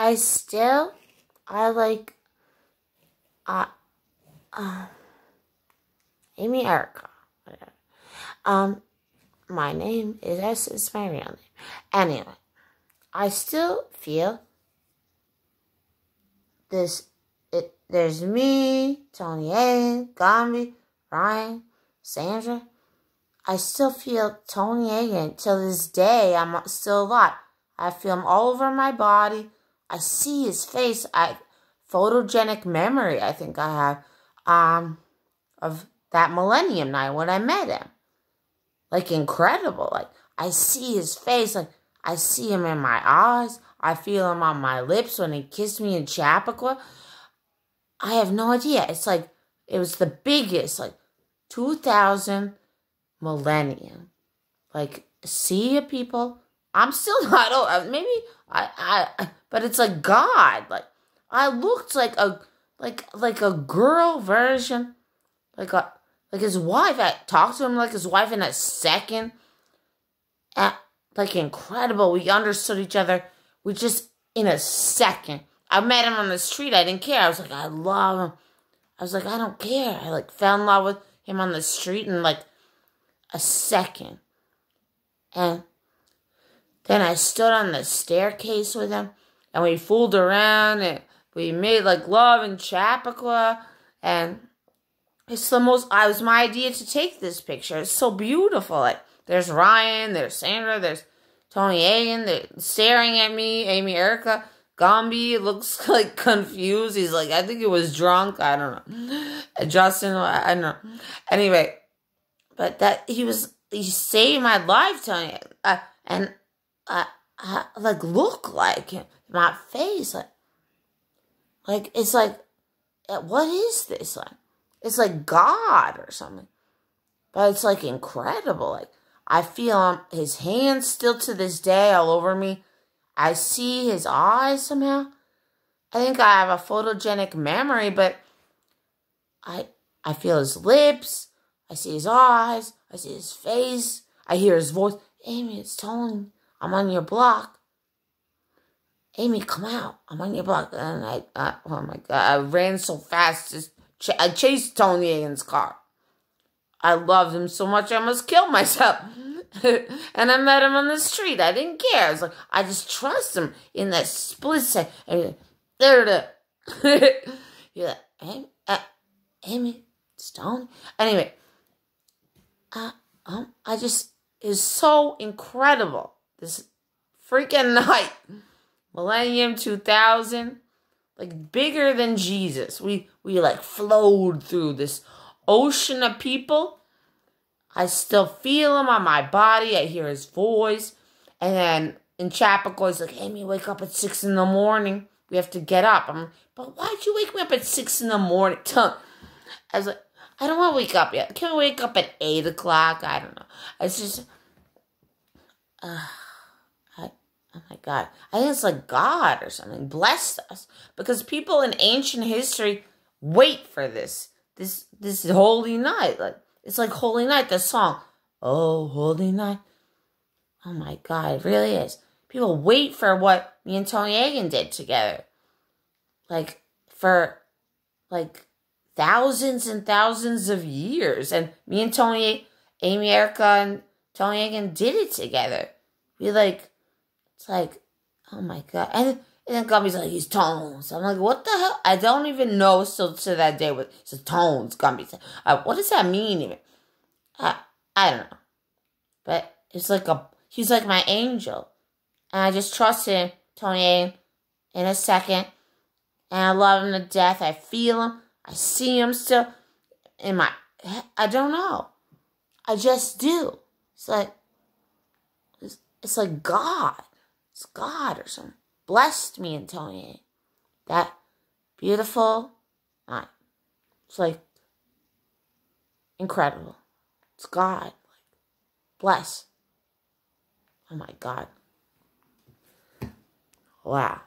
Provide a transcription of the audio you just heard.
I still, I like, uh, uh, Amy Erica, whatever. Um, my name is, that's, is my real name. Anyway, I still feel this, it, there's me, Tony A, Ryan, Sandra. I still feel Tony Egan till this day. I'm still alive. I feel him all over my body. I see his face. I photogenic memory, I think I have, um, of that millennium night when I met him. Like incredible. Like I see his face, like I see him in my eyes. I feel him on my lips when he kissed me in Chappaqua. I have no idea. It's like it was the biggest, like two thousand millennium. Like see you people. I'm still not old. Uh, maybe I I but it's a god. Like I looked like a like like a girl version, like a like his wife. I talked to him like his wife in a second. And, like incredible. We understood each other. We just in a second. I met him on the street. I didn't care. I was like, I love him. I was like, I don't care. I like fell in love with him on the street in like a second. And then I stood on the staircase with him and we fooled around and we made like love in Chappaqua and it's the most I was my idea to take this picture. It's so beautiful. Like there's Ryan, there's Sandra, there's Tony Agan, they're staring at me, Amy Erica. Gombi looks like confused. He's like, I think he was drunk. I don't know. Justin, I don't know. Anyway, but that he was he saved my life, Tony. Uh, and I, uh, uh, like look like my face like like it's like eh, what is this like it's like god or something but it's like incredible like i feel his hands still to this day all over me i see his eyes somehow i think i have a photogenic memory but i i feel his lips i see his eyes i see his face i hear his voice amy it's telling I'm on your block. Amy, come out. I'm on your block. And I, I oh my God, I ran so fast. Just ch- I chased Tony Aiden's car. I loved him so much I almost killed myself. and I met him on the street. I didn't care. I was like, I just trust him in that split second. there it is. You're like, Amy, uh, Amy Stone. Anyway, uh, um, I just is so incredible this freaking night, Millennium 2000, like bigger than Jesus. We we like flowed through this ocean of people. I still feel him on my body. I hear his voice. And then in chapel, he's like, Amy, wake up at 6 in the morning. We have to get up. I'm like, but why'd you wake me up at 6 in the morning? I was like, I don't want to wake up yet. Can I wake up at 8 o'clock? I don't know. It's just... Uh, oh my God, I think it's like God or something blessed us because people in ancient history wait for this. This this holy night, like it's like holy night. The song, oh holy night. Oh my God, it really is. People wait for what me and Tony Egan did together, like for like thousands and thousands of years. And me and Tony, Amy Erica, and Tony Egan did it together. We like it's like, oh my god. And, and then Gumby's like, he's tones. I'm like, what the hell? I don't even know still to that day what it's tones, Gumby. Uh, what does that mean even? I I don't know. But it's like a he's like my angel. And I just trust him, Tony in a second. And I love him to death. I feel him. I see him still in my I don't know. I just do. It's like it's, it's like God. It's God or something. Blessed me, Antonia. That beautiful night. It's like incredible. It's God. Like, bless. Oh my God. Wow.